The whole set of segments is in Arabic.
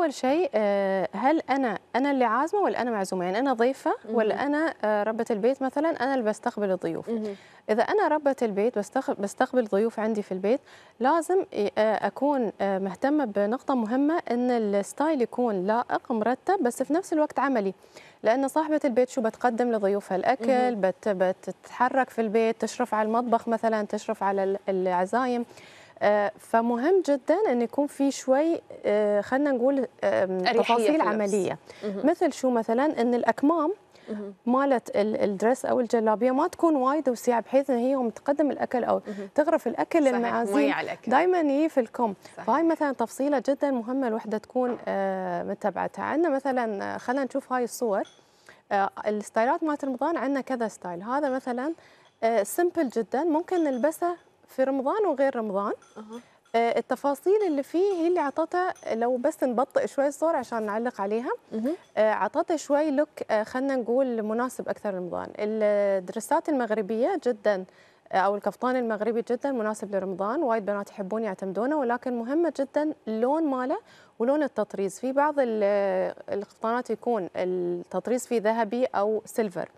اول شيء آه، هل انا انا اللي عازمه ولا انا معزومه يعني انا ضيفه ولا انا آه، ربه البيت مثلا انا اللي بستقبل الضيوف اذا انا ربه البيت بستقبل ضيوف عندي في البيت لازم آه، اكون مهتمه بنقطه مهمه ان الستايل يكون لائق مرتب بس في نفس الوقت عملي لان صاحبه البيت شو بتقدم لضيوفها الاكل بتتحرك في البيت تشرف على المطبخ مثلا تشرف على العزايم آه، فمهم جدا ان يكون في شوي آه، خلينا نقول تفاصيل عمليه مثل شو مثلا ان الاكمام مالت الدرس او الجلابيه ما تكون وايد وسيعه بحيث ان هي يوم تقدم الاكل او تغرف الاكل المعازي دائما هي في الكم فهاي مثلا تفصيله جدا مهمه الوحده تكون آه، متبعتها عندنا مثلا خلينا نشوف هاي الصور الستايلات مالت رمضان عندنا كذا ستايل هذا مثلا سمبل جدا ممكن نلبسه في رمضان وغير رمضان أه. التفاصيل اللي فيه هي اللي عطتها لو بس نبطئ شوي الصور عشان نعلق عليها آه، عطتها شوي لوك آه، خلينا نقول مناسب اكثر رمضان الدرسات المغربيه جدا آه، او الكفطان المغربي جدا مناسب لرمضان وايد بنات يحبون يعتمدونه ولكن مهمه جدا اللون ماله ولون التطريز في بعض القفطانات يكون التطريز فيه ذهبي او سيلفر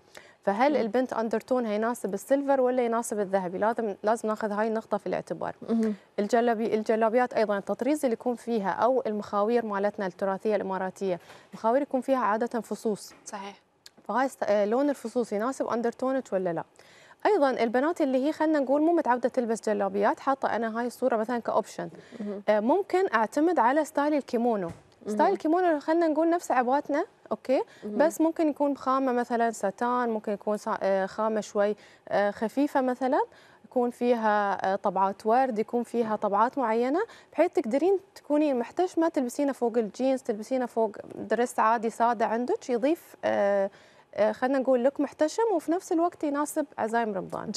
فهل البنت اندرتون هيناسب السيلفر ولا يناسب الذهبي لازم لازم ناخذ هاي النقطه في الاعتبار الجلبي الجلابيات ايضا التطريز اللي يكون فيها او المخاوير مالتنا التراثيه الاماراتيه المخاوير يكون فيها عاده فصوص صحيح فهاي آه، لون الفصوص يناسب اندرتونك ولا لا ايضا البنات اللي هي خلينا نقول مو متعوده تلبس جلابيات حاطه انا هاي الصوره مثلا كاوبشن آه، ممكن اعتمد على ستايل الكيمونو ستايل الكيمونو خلينا نقول نفس عباتنا اوكي بس ممكن يكون خامه مثلا ساتان ممكن يكون آه، خامه شوي آه، خفيفه مثلا يكون فيها آه، طبعات ورد يكون فيها طبعات معينه بحيث تقدرين تكونين محتشمه تلبسينه فوق الجينز تلبسينه فوق درس عادي ساده عندك يضيف خلينا نقول لك محتشم وفي نفس الوقت يناسب عزايم رمضان